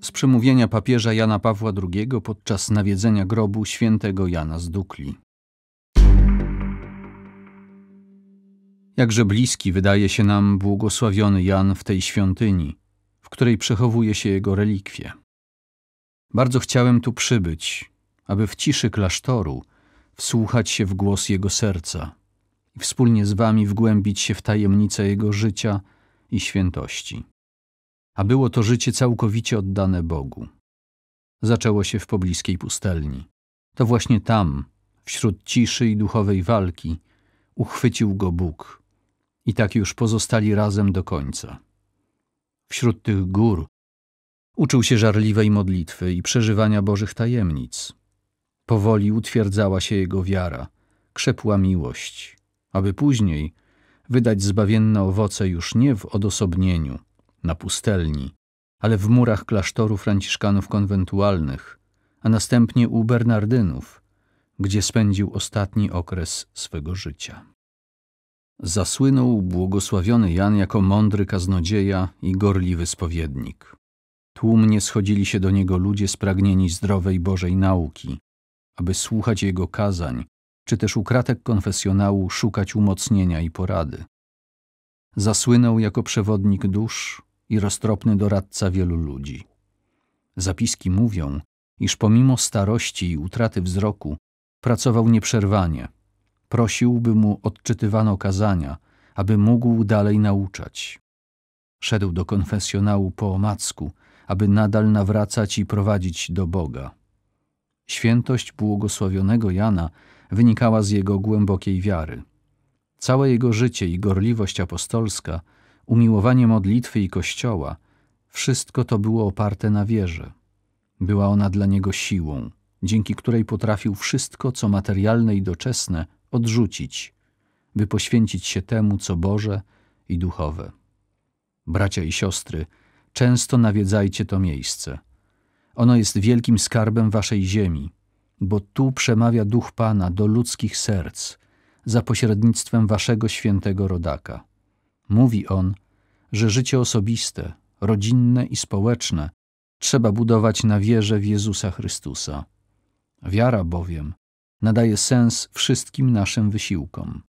z przemówienia papieża Jana Pawła II podczas nawiedzenia grobu świętego Jana z Dukli. Jakże bliski wydaje się nam błogosławiony Jan w tej świątyni, w której przechowuje się jego relikwie. Bardzo chciałem tu przybyć, aby w ciszy klasztoru wsłuchać się w głos jego serca i wspólnie z wami wgłębić się w tajemnicę jego życia i świętości a było to życie całkowicie oddane Bogu. Zaczęło się w pobliskiej pustelni. To właśnie tam, wśród ciszy i duchowej walki, uchwycił go Bóg. I tak już pozostali razem do końca. Wśród tych gór uczył się żarliwej modlitwy i przeżywania Bożych tajemnic. Powoli utwierdzała się jego wiara, krzepła miłość, aby później wydać zbawienne owoce już nie w odosobnieniu – na pustelni, ale w murach klasztoru franciszkanów konwentualnych, a następnie u Bernardynów, gdzie spędził ostatni okres swego życia. Zasłynął błogosławiony Jan jako mądry kaznodzieja i gorliwy spowiednik. Tłumnie schodzili się do niego ludzie spragnieni zdrowej Bożej nauki, aby słuchać jego kazań, czy też u kratek konfesjonału szukać umocnienia i porady. Zasłynął jako przewodnik dusz, i roztropny doradca wielu ludzi. Zapiski mówią, iż pomimo starości i utraty wzroku pracował nieprzerwanie. Prosił, by mu odczytywano kazania, aby mógł dalej nauczać. Szedł do konfesjonału po omacku, aby nadal nawracać i prowadzić do Boga. Świętość błogosławionego Jana wynikała z jego głębokiej wiary. Całe jego życie i gorliwość apostolska umiłowanie modlitwy i kościoła, wszystko to było oparte na wierze. Była ona dla niego siłą, dzięki której potrafił wszystko, co materialne i doczesne, odrzucić, by poświęcić się temu, co Boże i duchowe. Bracia i siostry, często nawiedzajcie to miejsce. Ono jest wielkim skarbem waszej ziemi, bo tu przemawia Duch Pana do ludzkich serc za pośrednictwem waszego świętego rodaka. Mówi on, że życie osobiste, rodzinne i społeczne trzeba budować na wierze w Jezusa Chrystusa. Wiara bowiem nadaje sens wszystkim naszym wysiłkom.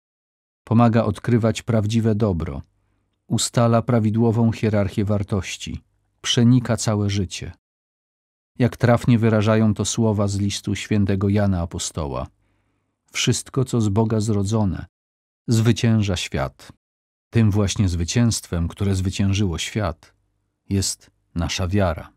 Pomaga odkrywać prawdziwe dobro, ustala prawidłową hierarchię wartości, przenika całe życie. Jak trafnie wyrażają to słowa z listu świętego Jana Apostoła. Wszystko, co z Boga zrodzone, zwycięża świat. Tym właśnie zwycięstwem, które zwyciężyło świat, jest nasza wiara.